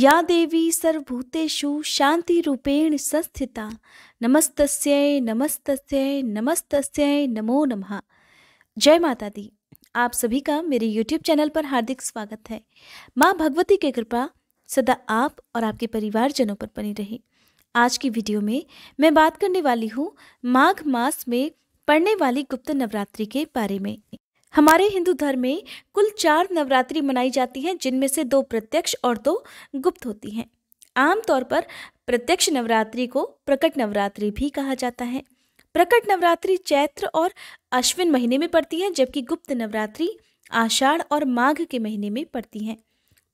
या देवी सर्वभूतेषु रूपेण संस्थिता नमस्तस्यै नमस्तस्यै नमस्तस्यै नमो नमः जय माता दी आप सभी का मेरे YouTube चैनल पर हार्दिक स्वागत है माँ भगवती की कृपा सदा आप और आपके परिवारजनों पर बनी रहे आज की वीडियो में मैं बात करने वाली हूँ माघ मास में पड़ने वाली गुप्त नवरात्रि के बारे में हमारे हिंदू धर्म में कुल चार नवरात्रि मनाई जाती हैं जिनमें से दो प्रत्यक्ष और दो गुप्त होती हैं आमतौर पर प्रत्यक्ष नवरात्रि को प्रकट नवरात्रि भी कहा जाता है प्रकट नवरात्रि चैत्र और अश्विन महीने में पड़ती है जबकि गुप्त नवरात्रि आषाढ़ और माघ के महीने में पड़ती हैं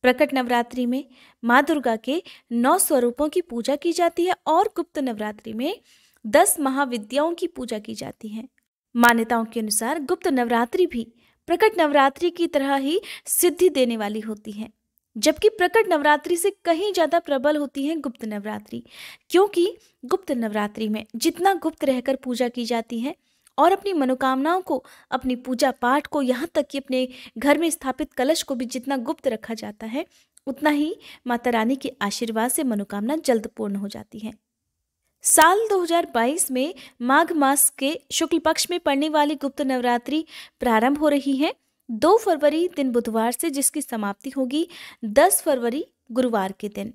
प्रकट नवरात्रि में माँ दुर्गा के नौ स्वरूपों की पूजा की जाती है और गुप्त नवरात्रि में दस महाविद्याओं की पूजा की जाती है मान्यताओं के अनुसार गुप्त नवरात्रि भी प्रकट नवरात्रि की तरह ही सिद्धि देने वाली होती है जबकि प्रकट नवरात्रि से कहीं ज़्यादा प्रबल होती है गुप्त नवरात्रि क्योंकि गुप्त नवरात्रि में जितना गुप्त रहकर पूजा की जाती है और अपनी मनोकामनाओं को अपनी पूजा पाठ को यहाँ तक कि अपने घर में स्थापित कलश को भी जितना गुप्त रखा जाता है उतना ही माता रानी के आशीर्वाद से मनोकामना जल्द पूर्ण हो जाती है साल 2022 में माघ मास के शुक्ल पक्ष में पड़ने वाली गुप्त नवरात्रि प्रारंभ हो रही है दो फरवरी दिन बुधवार से जिसकी समाप्ति होगी दस फरवरी गुरुवार के दिन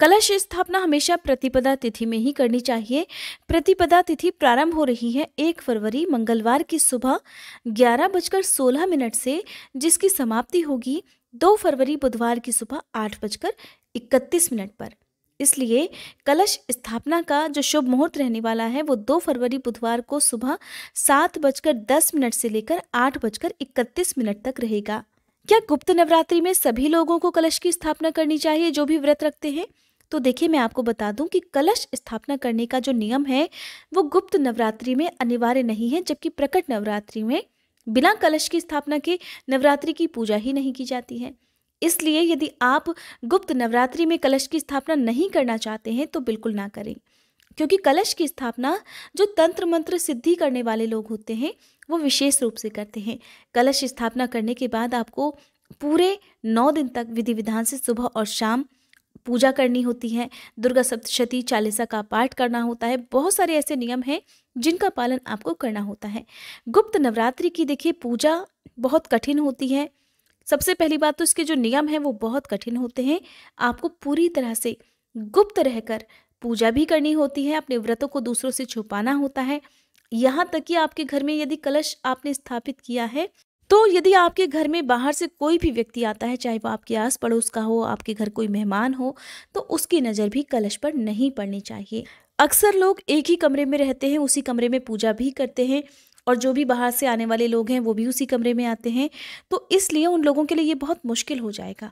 कलश स्थापना हमेशा प्रतिपदा तिथि में ही करनी चाहिए प्रतिपदा तिथि प्रारंभ हो रही है एक फरवरी मंगलवार की सुबह ग्यारह बजकर सोलह मिनट से जिसकी समाप्ति होगी दो फरवरी बुधवार की सुबह आठ बजकर इकतीस मिनट पर इसलिए कलश स्थापना का जो शुभ मुहूर्त रहने वाला है वो दो फरवरी बुधवार को सुबह सात बजकर दस मिनट से लेकर आठ बजकर इकतीस मिनट तक रहेगा क्या गुप्त नवरात्रि में सभी लोगों को कलश की स्थापना करनी चाहिए जो भी व्रत रखते हैं तो देखिए मैं आपको बता दूं कि कलश स्थापना करने का जो नियम है वो गुप्त नवरात्रि में अनिवार्य नहीं है जबकि प्रकट नवरात्रि में बिना कलश की स्थापना के नवरात्रि की पूजा ही नहीं की जाती है इसलिए यदि आप गुप्त नवरात्रि में कलश की स्थापना नहीं करना चाहते हैं तो बिल्कुल ना करें क्योंकि कलश की स्थापना जो तंत्र मंत्र सिद्धि करने वाले लोग होते हैं वो विशेष रूप से करते हैं कलश स्थापना करने के बाद आपको पूरे नौ दिन तक विधि विधान से सुबह और शाम पूजा करनी होती है दुर्गा सप्तशती चालीसा का पाठ करना होता है बहुत सारे ऐसे नियम हैं जिनका पालन आपको करना होता है गुप्त नवरात्रि की देखिए पूजा बहुत कठिन होती है सबसे पहली बात तो इसके जो नियम हैं वो बहुत कठिन होते हैं आपको पूरी तरह से गुप्त रहकर पूजा भी करनी होती है अपने व्रतों को दूसरों से छुपाना होता है यहाँ तक कि आपके घर में यदि कलश आपने स्थापित किया है तो यदि आपके घर में बाहर से कोई भी व्यक्ति आता है चाहे वो आपके आस पड़ोस का हो आपके घर कोई मेहमान हो तो उसकी नज़र भी कलश पर नहीं पड़नी चाहिए अक्सर लोग एक ही कमरे में रहते हैं उसी कमरे में पूजा भी करते हैं और जो भी बाहर से आने वाले लोग हैं वो भी उसी कमरे में आते हैं तो इसलिए उन लोगों के लिए ये बहुत मुश्किल हो जाएगा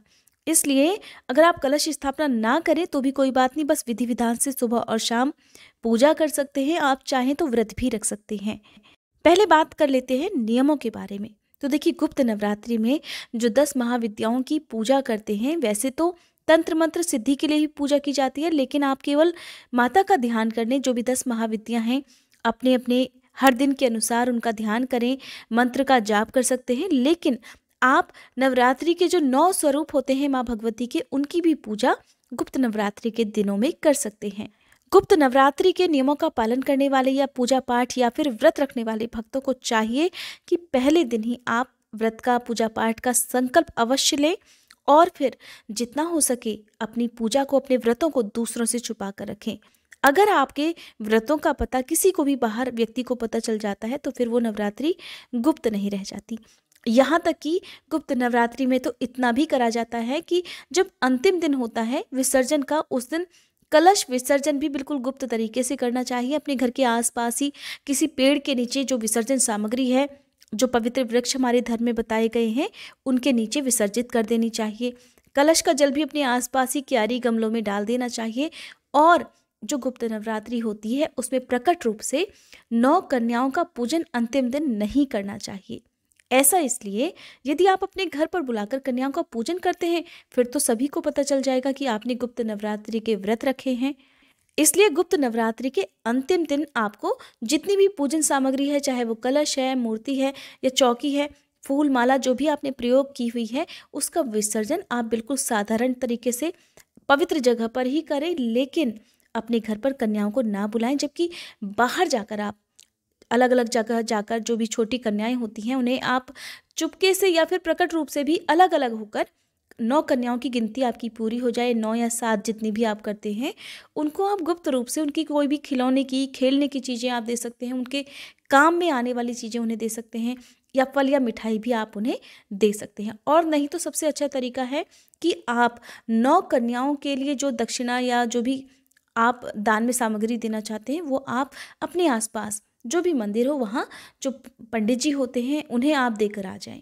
इसलिए अगर आप कलश स्थापना ना करें तो भी कोई बात नहीं बस विधि विधान से सुबह और शाम पूजा कर सकते हैं आप चाहें तो व्रत भी रख सकते हैं पहले बात कर लेते हैं नियमों के बारे में तो देखिए गुप्त नवरात्रि में जो दस महाविद्याओं की पूजा करते हैं वैसे तो तंत्र मंत्र सिद्धि के लिए ही पूजा की जाती है लेकिन आप केवल माता का ध्यान करने जो भी दस महाविद्या हैं अपने अपने हर दिन के अनुसार उनका ध्यान करें मंत्र का जाप कर सकते हैं लेकिन आप नवरात्रि के जो नौ स्वरूप होते हैं माँ भगवती के उनकी भी पूजा गुप्त नवरात्रि के दिनों में कर सकते हैं गुप्त नवरात्रि के नियमों का पालन करने वाले या पूजा पाठ या फिर व्रत रखने वाले भक्तों को चाहिए कि पहले दिन ही आप व्रत का पूजा पाठ का संकल्प अवश्य लें और फिर जितना हो सके अपनी पूजा को अपने व्रतों को दूसरों से छुपा कर रखें अगर आपके व्रतों का पता किसी को भी बाहर व्यक्ति को पता चल जाता है तो फिर वो नवरात्रि गुप्त नहीं रह जाती यहाँ तक कि गुप्त नवरात्रि में तो इतना भी करा जाता है कि जब अंतिम दिन होता है विसर्जन का उस दिन कलश विसर्जन भी बिल्कुल गुप्त तरीके से करना चाहिए अपने घर के आसपास ही किसी पेड़ के नीचे जो विसर्जन सामग्री है जो पवित्र वृक्ष हमारे धर्म में बताए गए हैं उनके नीचे विसर्जित कर देनी चाहिए कलश का जल भी अपने आसपास ही क्यारी गमलों में डाल देना चाहिए और जो गुप्त नवरात्रि होती है उसमें प्रकट रूप से नौ कन्याओं का पूजन अंतिम दिन नहीं करना चाहिए ऐसा इसलिए यदि आप अपने घर पर बुलाकर कन्याओं का पूजन करते हैं फिर तो सभी को पता चल जाएगा कि आपने गुप्त नवरात्रि के व्रत रखे हैं इसलिए गुप्त नवरात्रि के अंतिम दिन आपको जितनी भी पूजन सामग्री है चाहे वो कलश है मूर्ति है या चौकी है फूल माला जो भी आपने प्रयोग की हुई है उसका विसर्जन आप बिल्कुल साधारण तरीके से पवित्र जगह पर ही करें लेकिन अपने घर पर कन्याओं को ना बुलाएं जबकि बाहर जाकर आप अलग अलग जगह जाकर जो भी छोटी कन्याएं होती हैं उन्हें आप चुपके से या फिर प्रकट रूप से भी अलग अलग होकर नौ कन्याओं की गिनती आपकी पूरी हो जाए नौ या सात जितनी भी आप करते हैं उनको आप गुप्त रूप से उनकी कोई भी खिलौने की खेलने की चीज़ें आप दे सकते हैं उनके काम में आने वाली चीज़ें उन्हें दे सकते हैं या फल या मिठाई भी आप उन्हें दे सकते हैं और नहीं तो सबसे अच्छा तरीका है कि आप नौ कन्याओं के लिए जो दक्षिणा या जो भी आप दान में सामग्री देना चाहते हैं वो आप अपने आसपास जो भी मंदिर हो वहाँ जो पंडित जी होते हैं उन्हें आप देकर आ जाएं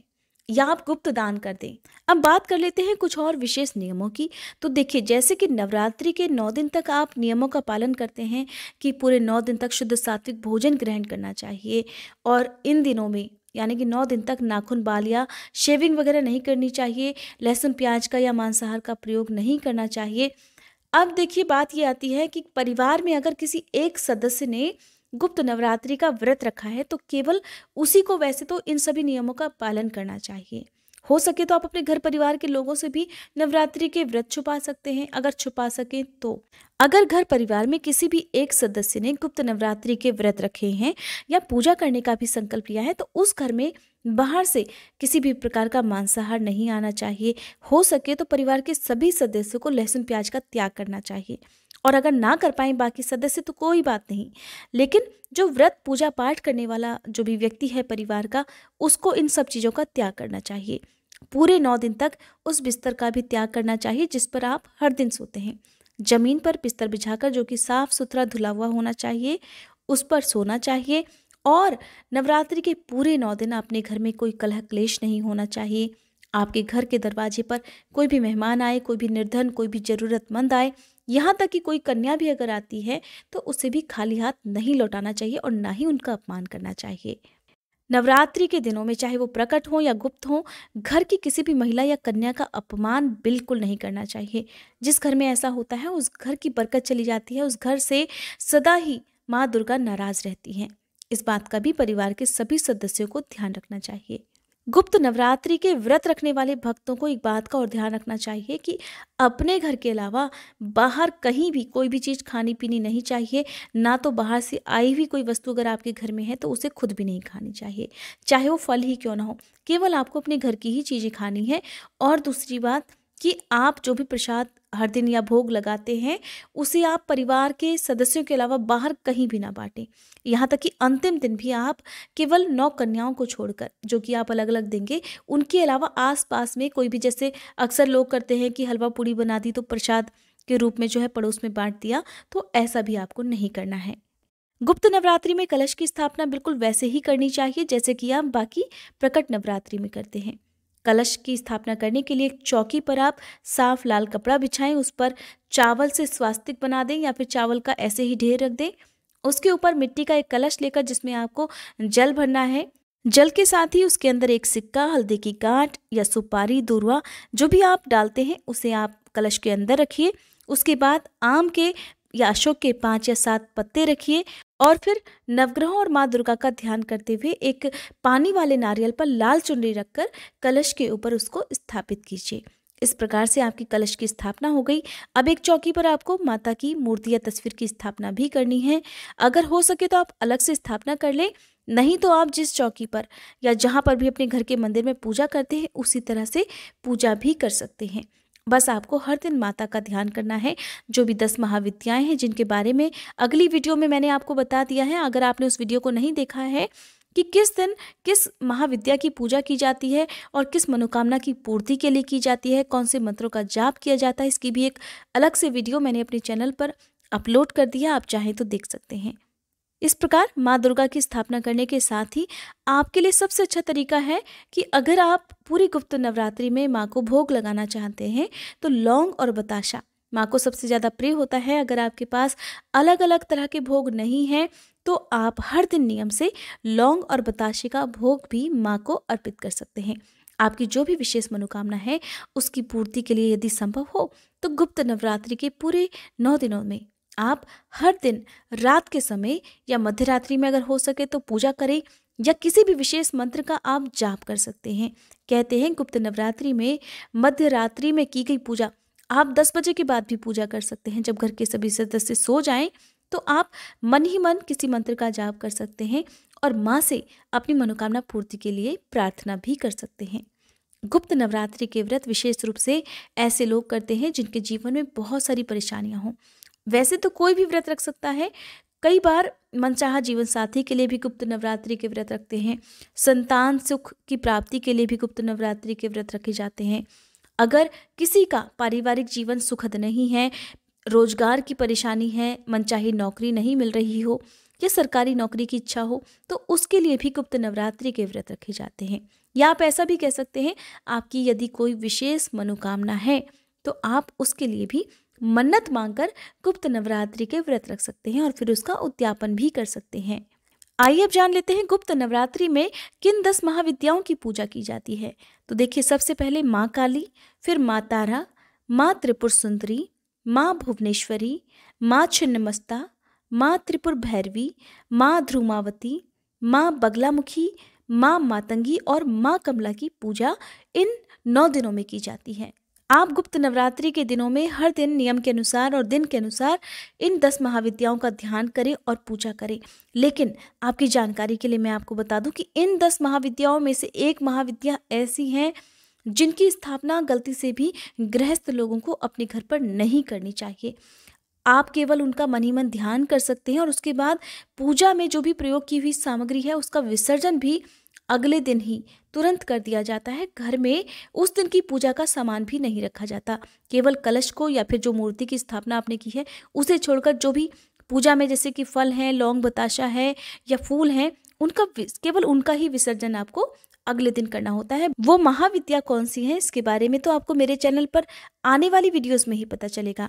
या आप गुप्त दान कर दें अब बात कर लेते हैं कुछ और विशेष नियमों की तो देखिए जैसे कि नवरात्रि के नौ दिन तक आप नियमों का पालन करते हैं कि पूरे नौ दिन तक शुद्ध सात्विक भोजन ग्रहण करना चाहिए और इन दिनों में यानी कि नौ दिन तक नाखून बाल या शेविंग वगैरह नहीं करनी चाहिए लहसुन प्याज का या मांसाहार का प्रयोग नहीं करना चाहिए अब देखिए बात ये आती है कि परिवार में अगर किसी एक सदस्य ने गुप्त नवरात्रि का व्रत रखा है तो केवल उसी को वैसे तो इन सभी नियमों का पालन करना चाहिए हो सके तो आप अपने घर परिवार के लोगों से भी नवरात्रि के व्रत छुपा सकते हैं अगर छुपा सकें तो अगर घर परिवार में किसी भी एक सदस्य ने गुप्त नवरात्रि के व्रत रखे हैं या पूजा करने का भी संकल्प लिया है तो उस घर में बाहर से किसी भी प्रकार का मांसाहार नहीं आना चाहिए हो सके तो परिवार के सभी सदस्यों को लहसुन प्याज का त्याग करना चाहिए और अगर ना कर पाए बाकी सदस्य तो कोई बात नहीं लेकिन जो व्रत पूजा पाठ करने वाला जो भी व्यक्ति है परिवार का उसको इन सब चीज़ों का त्याग करना चाहिए पूरे नौ दिन तक उस बिस्तर का भी त्याग करना चाहिए जिस पर आप हर दिन सोते हैं जमीन पर बिस्तर बिछाकर जो कि साफ सुथरा धुला हुआ होना चाहिए उस पर सोना चाहिए और नवरात्रि के पूरे नौ दिन अपने घर में कोई कलह क्लेश नहीं होना चाहिए आपके घर के दरवाजे पर कोई भी मेहमान आए कोई भी निर्धन कोई भी ज़रूरतमंद आए यहाँ तक कि कोई कन्या भी अगर आती है तो उसे भी खाली हाथ नहीं लौटाना चाहिए और ना ही उनका अपमान करना चाहिए नवरात्रि के दिनों में चाहे वो प्रकट हो या गुप्त हो घर की किसी भी महिला या कन्या का अपमान बिल्कुल नहीं करना चाहिए जिस घर में ऐसा होता है उस घर की बरकत चली जाती है उस घर से सदा ही माँ दुर्गा नाराज रहती हैं इस बात का भी परिवार के सभी सदस्यों को ध्यान रखना चाहिए गुप्त नवरात्रि के व्रत रखने वाले भक्तों को एक बात का और ध्यान रखना चाहिए कि अपने घर के अलावा बाहर कहीं भी कोई भी चीज़ खानी पीनी नहीं चाहिए ना तो बाहर से आई हुई कोई वस्तु अगर आपके घर में है तो उसे खुद भी नहीं खानी चाहिए चाहे वो फल ही क्यों ना हो केवल आपको अपने घर की ही चीज़ें खानी है और दूसरी बात कि आप जो भी प्रसाद हर दिन या भोग लगाते हैं उसे आप परिवार के सदस्यों के अलावा बाहर कहीं भी ना बांटें यहाँ तक कि अंतिम दिन भी आप केवल नौ कन्याओं को छोड़कर जो कि आप अलग अलग देंगे उनके अलावा आसपास में कोई भी जैसे अक्सर लोग करते हैं कि हलवा पूड़ी बना दी तो प्रसाद के रूप में जो है पड़ोस में बांट दिया तो ऐसा भी आपको नहीं करना है गुप्त नवरात्रि में कलश की स्थापना बिल्कुल वैसे ही करनी चाहिए जैसे कि आप बाकी प्रकट नवरात्रि में करते हैं कलश की स्थापना करने के लिए एक चौकी पर आप साफ लाल कपड़ा बिछाएं उस पर चावल से स्वास्तिक बना दें या फिर चावल का ऐसे ही ढेर रख दें उसके ऊपर मिट्टी का एक कलश लेकर जिसमें आपको जल भरना है जल के साथ ही उसके अंदर एक सिक्का हल्दी की गांठ या सुपारी दूरवा जो भी आप डालते हैं उसे आप कलश के अंदर रखिए उसके बाद आम के या अशोक के पाँच या सात पत्ते रखिए और फिर नवग्रहों और माँ दुर्गा का ध्यान करते हुए एक पानी वाले नारियल पर लाल चुनरी रखकर कलश के ऊपर उसको स्थापित कीजिए इस प्रकार से आपकी कलश की स्थापना हो गई अब एक चौकी पर आपको माता की मूर्ति या तस्वीर की स्थापना भी करनी है अगर हो सके तो आप अलग से स्थापना कर लें नहीं तो आप जिस चौकी पर या जहाँ पर भी अपने घर के मंदिर में पूजा करते हैं उसी तरह से पूजा भी कर सकते हैं बस आपको हर दिन माता का ध्यान करना है जो भी दस महाविद्याएं हैं जिनके बारे में अगली वीडियो में मैंने आपको बता दिया है अगर आपने उस वीडियो को नहीं देखा है कि किस दिन किस महाविद्या की पूजा की जाती है और किस मनोकामना की पूर्ति के लिए की जाती है कौन से मंत्रों का जाप किया जाता है इसकी भी एक अलग से वीडियो मैंने अपने चैनल पर अपलोड कर दिया आप चाहें तो देख सकते हैं इस प्रकार माँ दुर्गा की स्थापना करने के साथ ही आपके लिए सबसे अच्छा तरीका है कि अगर आप पूरी गुप्त नवरात्रि में माँ को भोग लगाना चाहते हैं तो लौंग और बताशा माँ को सबसे ज़्यादा प्रिय होता है अगर आपके पास अलग अलग तरह के भोग नहीं हैं तो आप हर दिन नियम से लौंग और बताशे का भोग भी माँ को अर्पित कर सकते हैं आपकी जो भी विशेष मनोकामना है उसकी पूर्ति के लिए यदि संभव हो तो गुप्त नवरात्रि के पूरे नौ दिनों में आप हर दिन रात के समय या मध्यरात्रि में अगर हो सके तो पूजा करें या किसी भी विशेष मंत्र का आप जाप कर सकते हैं कहते हैं गुप्त नवरात्रि में मध्य रात्रि में की गई पूजा आप 10 बजे के बाद भी पूजा कर सकते हैं जब घर के सभी सदस्य सो जाएं तो आप मन ही मन किसी मंत्र का जाप कर सकते हैं और माँ से अपनी मनोकामना पूर्ति के लिए प्रार्थना भी कर सकते हैं गुप्त नवरात्रि के व्रत विशेष रूप से ऐसे लोग करते हैं जिनके जीवन में बहुत सारी परेशानियाँ हों वैसे तो कोई भी व्रत रख सकता है कई बार मनचाहा जीवन साथी के लिए भी गुप्त नवरात्रि के व्रत रखते हैं संतान सुख की प्राप्ति के लिए भी गुप्त नवरात्रि के व्रत रखे जाते हैं अगर किसी का पारिवारिक जीवन सुखद नहीं है रोजगार की परेशानी है मनचाही नौकरी नहीं मिल रही हो या सरकारी नौकरी की इच्छा हो तो उसके लिए भी गुप्त नवरात्रि के व्रत रखे जाते हैं या आप ऐसा भी कह सकते हैं आपकी यदि कोई विशेष मनोकामना है तो आप उसके लिए भी मन्नत मांगकर गुप्त नवरात्रि के व्रत रख सकते हैं और फिर उसका उद्यापन भी कर सकते हैं आइए अब जान लेते हैं गुप्त नवरात्रि में किन दस महाविद्याओं की पूजा की जाती है तो देखिए सबसे पहले माँ काली फिर माँ तारा माँ त्रिपुर सुंदरी माँ भुवनेश्वरी माँ छिन्नमस्ता माँ त्रिपुर भैरवी माँ ध्रुमावती माँ बगलामुखी माँ मातंगी और माँ कमला की पूजा इन नौ दिनों में की जाती है आप गुप्त नवरात्रि के दिनों में हर दिन नियम के अनुसार और दिन के अनुसार इन दस महाविद्याओं का ध्यान करें और पूजा करें लेकिन आपकी जानकारी के लिए मैं आपको बता दूं कि इन दस महाविद्याओं में से एक महाविद्या ऐसी हैं जिनकी स्थापना गलती से भी गृहस्थ लोगों को अपने घर पर नहीं करनी चाहिए आप केवल उनका मन ही मन ध्यान कर सकते हैं और उसके बाद पूजा में जो भी प्रयोग की हुई सामग्री है उसका विसर्जन भी अगले दिन ही तुरंत कर दिया जाता है घर में उस दिन की पूजा का सामान भी नहीं रखा जाता केवल कलश को या फिर जो मूर्ति की स्थापना आपने की है उसे छोड़कर जो भी पूजा में जैसे कि फल हैं लौंग बताशा है या फूल हैं उनका केवल उनका ही विसर्जन आपको अगले दिन करना होता है वो महाविद्या कौन सी है इसके बारे में तो आपको मेरे चैनल पर आने वाली वीडियोस में ही पता चलेगा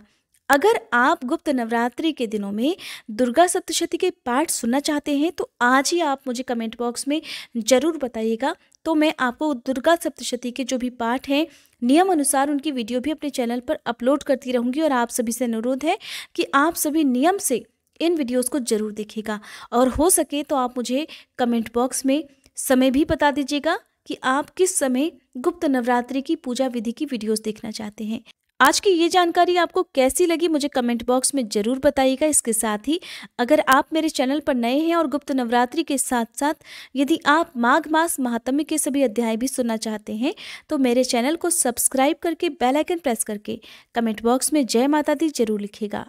अगर आप गुप्त नवरात्रि के दिनों में दुर्गा सप्तशती के पाठ सुनना चाहते हैं तो आज ही आप मुझे कमेंट बॉक्स में ज़रूर बताइएगा तो मैं आपको दुर्गा सप्तशती के जो भी पाठ हैं नियम अनुसार उनकी वीडियो भी अपने चैनल पर अपलोड करती रहूँगी और आप सभी से अनुरोध है कि आप सभी नियम से इन वीडियोज़ को ज़रूर देखेगा और हो सके तो आप मुझे कमेंट बॉक्स में समय भी बता दीजिएगा कि आप किस समय गुप्त नवरात्रि की पूजा विधि की वीडियोस देखना चाहते हैं आज की ये जानकारी आपको कैसी लगी मुझे कमेंट बॉक्स में ज़रूर बताइएगा इसके साथ ही अगर आप मेरे चैनल पर नए हैं और गुप्त नवरात्रि के साथ साथ यदि आप माघ मास महात्म्य के सभी अध्याय भी सुनना चाहते हैं तो मेरे चैनल को सब्सक्राइब करके बेल आइकन प्रेस करके कमेंट बॉक्स में जय माता दी जरूर लिखेगा